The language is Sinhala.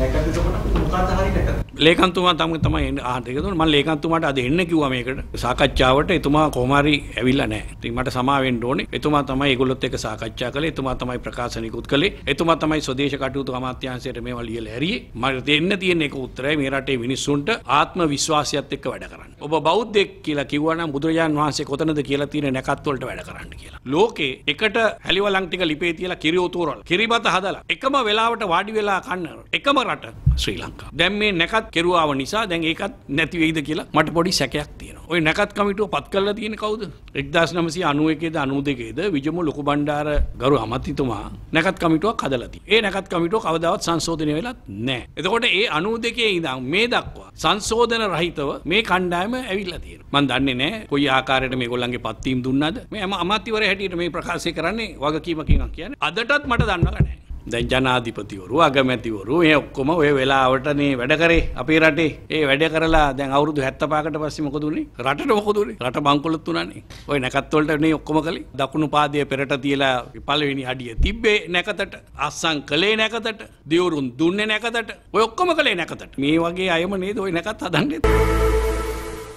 नहीं कर दीजिए ලේකන්තුමා තම තම ආටකතු ම ලේකන්තුමට අද එන්න කිව මේකට සාකච්ඡාවට එතුමා කොමරි ඇවිල්ල නෑ ති මට සමාවෙන් ඕන එතුමා තමයි ගොලොත් එක සාකච්ඡා කළ එතුමා තමයි ප්‍රකාශනයකුත් කළේ එතුමා තමයි සොදේශ කටයුතු අමාත්‍යන්සයට මේ වලියල හැරියේ මට දෙන්න තියෙන එක උත්තරයි මේ රටේ මිනිස්සුන්ට ආත්ම විශ්වාසයත් එක්ක වැඩ කරන්න. ඔබ බෞද්ධෙක් කියලා කිව්වනම් බුදුරජාන් වහන්සේ කොතනද කියලා තියෙන නැකත්වලට වැඩ කරන්න කියලා. ලෝකේ එකට හැලිවලන් ටික ලිපේ තියලා කිරි උතුරල් කිරිබත හදලා එකම වෙලාවට වාඩි වෙලා කන්න එකම රට ශ්‍රී ලංකා. දැන් මේ නැකත් එකක් කෙරුවාව නිසා දැන් ඒකත් නැතිවෙයිද කියලා මට පොඩි සැකයක් තියෙන ඔය නැකත් කමිටුව පත් කල්ල තියෙන කවුද එක්දස් නමසි අනුවකේද අනු දෙකේද විජම ලොකු බණ්ඩාර ගරු අමත්තිතුමා නැකත් කමිටුවක් කදලති ඒ නැකත් කමිටුව කවදාවත් සංශෝධනය වෙලත් නෑ එතකොට ඒ අනු දෙකේ ඉදම් මේ දක්වා සංශෝධන රහිතව මේ කණ්ඩායම ඇවිල්ලා තියෙන මන් දන්නේ නෑ කොයි ආකාරයට මේ ගොල්ලන්ගේ පත්වීම් දුන්නද මේ අම අමාත්‍යවර හැටියට මේ ප්‍රකාශය කරන්නේ වගකීමකින් කියන අදටත් මට දන්නගනෑ දැ ජනාධිපතිවරු අගමැතිවරු ඒ ඔක්කොම ඔය වෙලාවටනේ වැඩ කරේ අපේ රටේ ඒ වැඩ කරලා දැන් අවුරුදු හැත්තපාකට පස්සේ මොකදුනේ රටට මොකදුනේ රට බංකොලොත් උනානේ ඔය නැකත්වලට නේ ඔක්කොම කළේ දකුණු පාදය පෙරට තියලා පළවෙනි අඩිය තිබ්බේ නැකතට අස්සන් කළේ නැකතට දියවරුන් දුන්නේ නැකතට ඔය ඔක්කොම කළේ නැකතට මේ වගේ අයම නේද ඔය නැකත් හදන්නේ